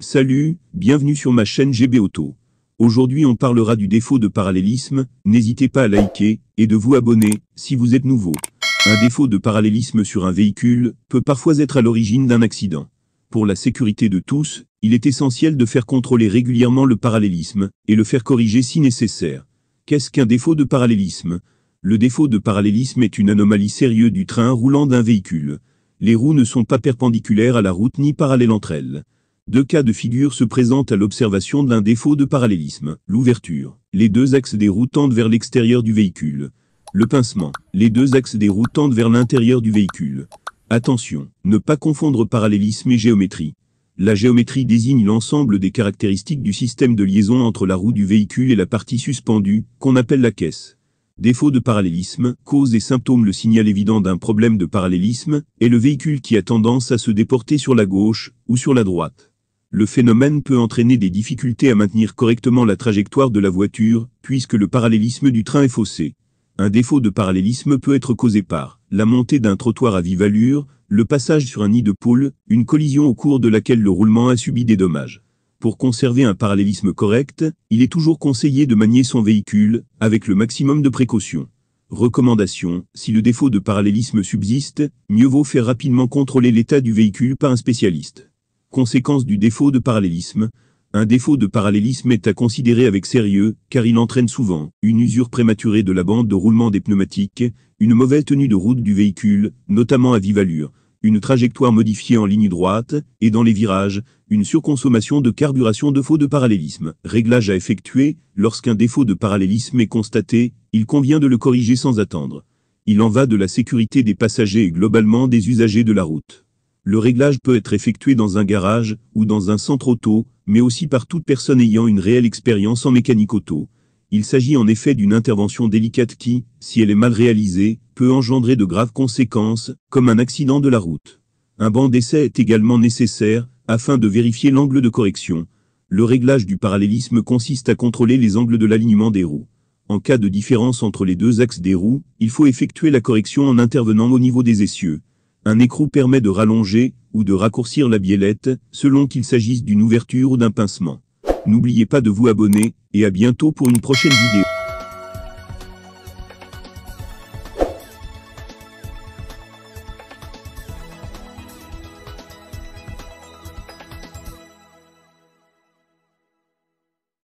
Salut, bienvenue sur ma chaîne GB Auto. Aujourd'hui on parlera du défaut de parallélisme, n'hésitez pas à liker, et de vous abonner, si vous êtes nouveau. Un défaut de parallélisme sur un véhicule, peut parfois être à l'origine d'un accident. Pour la sécurité de tous, il est essentiel de faire contrôler régulièrement le parallélisme, et le faire corriger si nécessaire. Qu'est-ce qu'un défaut de parallélisme Le défaut de parallélisme est une anomalie sérieuse du train roulant d'un véhicule. Les roues ne sont pas perpendiculaires à la route ni parallèles entre elles. Deux cas de figure se présentent à l'observation d'un défaut de parallélisme, l'ouverture. Les deux axes des roues tendent vers l'extérieur du véhicule. Le pincement. Les deux axes des roues tendent vers l'intérieur du véhicule. Attention, ne pas confondre parallélisme et géométrie. La géométrie désigne l'ensemble des caractéristiques du système de liaison entre la roue du véhicule et la partie suspendue, qu'on appelle la caisse. Défaut de parallélisme, cause et symptômes Le signal évident d'un problème de parallélisme est le véhicule qui a tendance à se déporter sur la gauche ou sur la droite le phénomène peut entraîner des difficultés à maintenir correctement la trajectoire de la voiture, puisque le parallélisme du train est faussé. Un défaut de parallélisme peut être causé par la montée d'un trottoir à vive allure, le passage sur un nid de poule, une collision au cours de laquelle le roulement a subi des dommages. Pour conserver un parallélisme correct, il est toujours conseillé de manier son véhicule, avec le maximum de précautions. Recommandation, si le défaut de parallélisme subsiste, mieux vaut faire rapidement contrôler l'état du véhicule par un spécialiste. Conséquence du défaut de parallélisme, un défaut de parallélisme est à considérer avec sérieux, car il entraîne souvent une usure prématurée de la bande de roulement des pneumatiques, une mauvaise tenue de route du véhicule, notamment à vive allure, une trajectoire modifiée en ligne droite, et dans les virages, une surconsommation de carburation de faux de parallélisme. Réglage à effectuer, lorsqu'un défaut de parallélisme est constaté, il convient de le corriger sans attendre. Il en va de la sécurité des passagers et globalement des usagers de la route. Le réglage peut être effectué dans un garage ou dans un centre auto, mais aussi par toute personne ayant une réelle expérience en mécanique auto. Il s'agit en effet d'une intervention délicate qui, si elle est mal réalisée, peut engendrer de graves conséquences, comme un accident de la route. Un banc d'essai est également nécessaire, afin de vérifier l'angle de correction. Le réglage du parallélisme consiste à contrôler les angles de l'alignement des roues. En cas de différence entre les deux axes des roues, il faut effectuer la correction en intervenant au niveau des essieux. Un écrou permet de rallonger ou de raccourcir la biellette, selon qu'il s'agisse d'une ouverture ou d'un pincement. N'oubliez pas de vous abonner, et à bientôt pour une prochaine vidéo.